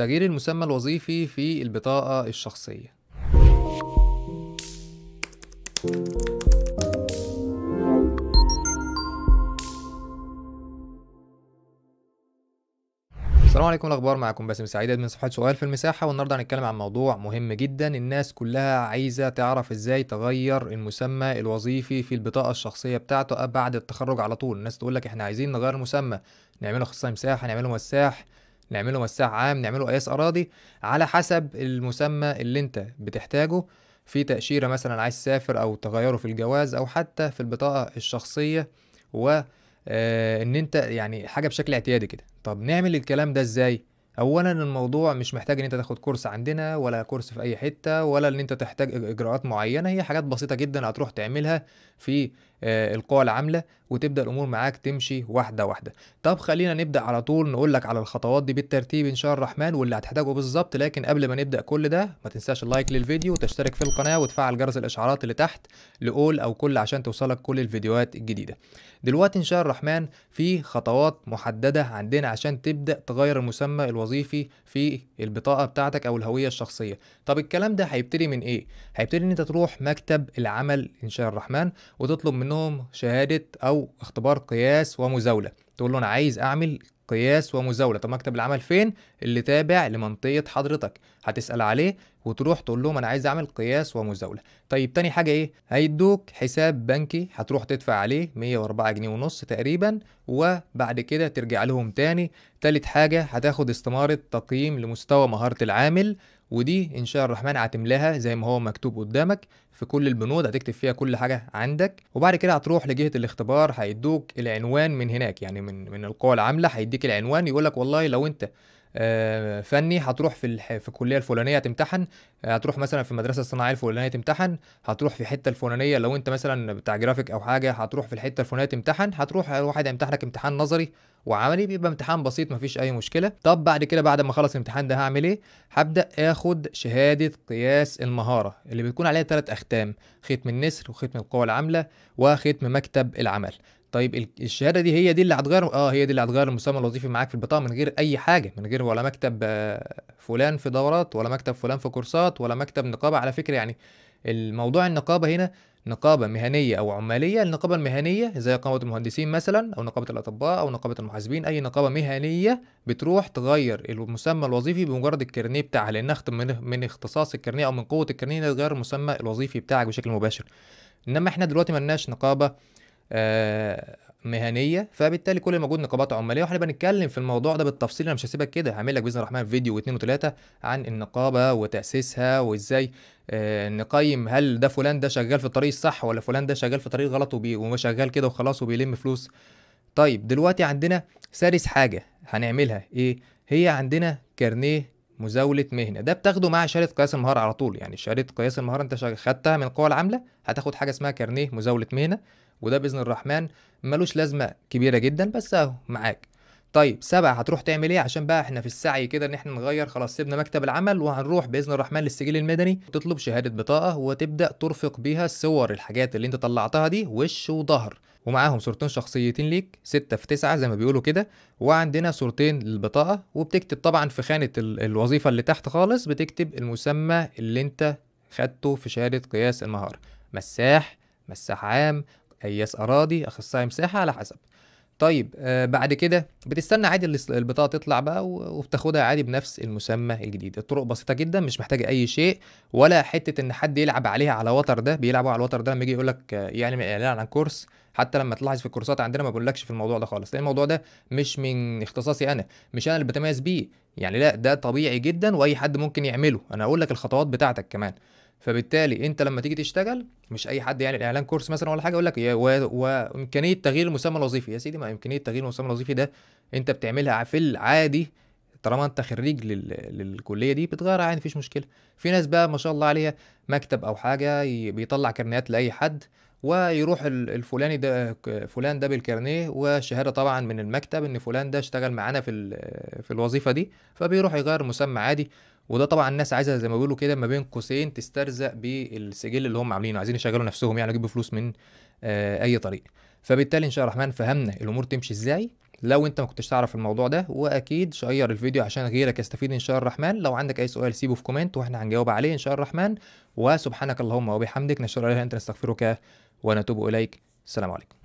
تغيير المسمى الوظيفي في البطاقة الشخصية السلام عليكم الاخبار معكم باسم سعيد من صفحه سؤال في المساحه والنهارده هنتكلم عن موضوع مهم جدا الناس كلها عايزه تعرف ازاي تغير المسمى الوظيفي في البطاقه الشخصيه بتاعته بعد التخرج على طول الناس تقول لك احنا عايزين نغير المسمى نعمله اخصائي مساحه نعمله مساح نعمله مساح عام نعمله قياس أراضي على حسب المسمى اللي أنت بتحتاجه في تأشيرة مثلا عايز تسافر أو تغيره في الجواز أو حتى في البطاقة الشخصية و آه، ان انت يعني حاجه بشكل اعتيادي كده طب نعمل الكلام ده ازاي اولا الموضوع مش محتاج ان انت تاخد كورس عندنا ولا كورس في اي حته ولا ان انت تحتاج اجراءات معينه هي حاجات بسيطه جدا هتروح تعملها في آه، القوى العامله وتبدا الامور معاك تمشي واحده واحده طب خلينا نبدا على طول نقول لك على الخطوات دي بالترتيب ان شاء الرحمن واللي هتحتاجه بالظبط لكن قبل ما نبدا كل ده ما تنساش اللايك للفيديو وتشترك في القناه وتفعل جرس الاشعارات اللي تحت لاول او كل عشان توصلك كل الفيديوهات الجديده دلوقتي ان شاء الرحمن في خطوات محدده عندنا عشان تبدا تغير المسمى الوظيفي في البطاقه بتاعتك او الهويه الشخصيه طب الكلام ده هيبتدي من ايه هيبتدي ان انت تروح مكتب العمل ان شاء الرحمن وتطلب من منهم شهاده او اختبار قياس ومزاوله تقول له انا عايز اعمل قياس ومزاوله طب مكتب العمل فين اللي تابع لمنطقه حضرتك هتسال عليه وتروح تقول لهم انا عايز اعمل قياس ومزاوله طيب تاني حاجه ايه هيدوك حساب بنكي هتروح تدفع عليه 104 جنيه ونص تقريبا وبعد كده ترجع لهم تاني تالت حاجه هتاخد استماره تقييم لمستوى مهاره العامل ودي إن شاء الرحمن هتملاها زي ما هو مكتوب قدامك في كل البنود هتكتب فيها كل حاجة عندك وبعد كده هتروح لجهة الاختبار هيدوك العنوان من هناك يعني من من القوى العاملة هيديك العنوان يقولك والله لو أنت آه، فني هتروح في الح... في الكليه الفلانيه تمتحن آه، هتروح مثلا في المدرسه الصناعيه الفلانيه تمتحن هتروح في حته الفلانيه لو انت مثلا بتاع جرافيك او حاجه هتروح في الحته الفلانيه تمتحن هتروح واحد هيمتحنك امتحان نظري وعملي بيبقى امتحان بسيط مفيش اي مشكله طب بعد كده بعد ما اخلص الامتحان ده هعمل ايه هبدا اخد شهاده قياس المهاره اللي بتكون عليها ثلاث اختام ختم النسر وختم القوى العامله وختم مكتب العمل طيب الشهاده دي هي دي اللي هتغير اه هي دي اللي هتغير المسمى الوظيفي معاك في البطاقه من غير اي حاجه من غير ولا مكتب آه، فلان في دورات ولا مكتب فلان في كورسات ولا مكتب نقابه على فكره يعني الموضوع النقابه هنا نقابه مهنيه او عماليه النقابه المهنيه زي نقابه المهندسين مثلا او نقابه الاطباء او نقابه المحاسبين اي نقابه مهنيه بتروح تغير المسمى الوظيفي بمجرد الكرنيه بتاعها لانها من من اختصاص الكرنيه او من قوه الكرنيه تغير المسمى الوظيفي بتاعك بشكل مباشر انما احنا دلوقتي ملناش نقابه آه، مهنيه فبالتالي كل المجهود نقابات عماليه وهنبقى نتكلم في الموضوع ده بالتفصيل انا مش هسيبك كده هعمل لك باذن الرحمن فيديو واثنين وثلاثه عن النقابه وتاسيسها وازاي آه، نقيم هل ده فلان ده شغال في الطريق الصح ولا فلان ده شغال في طريق غلط وشغال كده وخلاص وبيلم فلوس طيب دلوقتي عندنا ثالث حاجه هنعملها ايه هي عندنا كارنيه مزاوله مهنه ده بتاخده مع شهاده قياس المهاره على طول يعني شهاده قياس المهاره انت خدتها من القوى العامله هتاخد حاجه اسمها كارنيه مزاوله مهنه وده باذن الرحمن ملوش لازمه كبيره جدا بس اهو معاك طيب سبعة هتروح تعمل ايه عشان بقى احنا في السعي كده ان احنا نغير خلاص سيبنا مكتب العمل وهنروح باذن الرحمن للسجل المدني تطلب شهاده بطاقه وتبدا ترفق بيها صور الحاجات اللي انت طلعتها دي وش وظهر ومعاهم صورتين شخصيتين ليك ستة في تسعة زي ما بيقولوا كده وعندنا صورتين للبطاقة وبتكتب طبعا في خانة الوظيفة اللي تحت خالص بتكتب المسمى اللي انت خدته في شهادة قياس المهارة مساح مساح عام قياس اراضي اخصائي مساحه على حسب طيب آه بعد كده بتستنى عادي البطاقه تطلع بقى وبتاخدها عادي بنفس المسمى الجديد الطرق بسيطه جدا مش محتاجه اي شيء ولا حته ان حد يلعب عليها على وتر ده بيلعبوا على الوتر ده لما يجي يقول لك آه، يعني من اعلان عن كورس حتى لما تلاحظ في الكورسات عندنا ما بقولكش في الموضوع ده خالص لان الموضوع ده مش من اختصاصي انا مش انا اللي بتميز بيه يعني لا ده طبيعي جدا واي حد ممكن يعمله انا اقول لك الخطوات بتاعتك كمان فبالتالي انت لما تيجي تشتغل مش اي حد يعني الاعلان كورس مثلا ولا حاجه يقول لك وامكانيه تغيير المسمى الوظيفي يا سيدي ما امكانيه تغيير المسمى الوظيفي ده انت بتعملها في العادي طالما انت خريج لل... للكليه دي بتغيرها عادي مفيش مشكله في ناس بقى ما شاء الله عليها مكتب او حاجه بيطلع كرنيات لاي حد ويروح الفلاني ده فلان ده بالكارنيه وشهاده طبعا من المكتب ان فلان ده اشتغل معانا في في الوظيفه دي فبيروح يغير مسمى عادي وده طبعا الناس عايزه زي ما بيقولوا كده ما بين قوسين تسترزق بالسجل اللي هم عاملينه عايزين يشغلوا نفسهم يعني يجيبوا فلوس من آه، اي طريق فبالتالي ان شاء الله الرحمن فهمنا الامور تمشي ازاي لو انت ما كنتش تعرف الموضوع ده واكيد شير الفيديو عشان غيرك يستفيد ان شاء الله الرحمن لو عندك اي سؤال سيبه في كومنت واحنا هنجاوب عليه ان شاء الله الرحمن وسبحانك اللهم وبحمدك اله الا انت نستغفرك ونتوب اليك السلام عليكم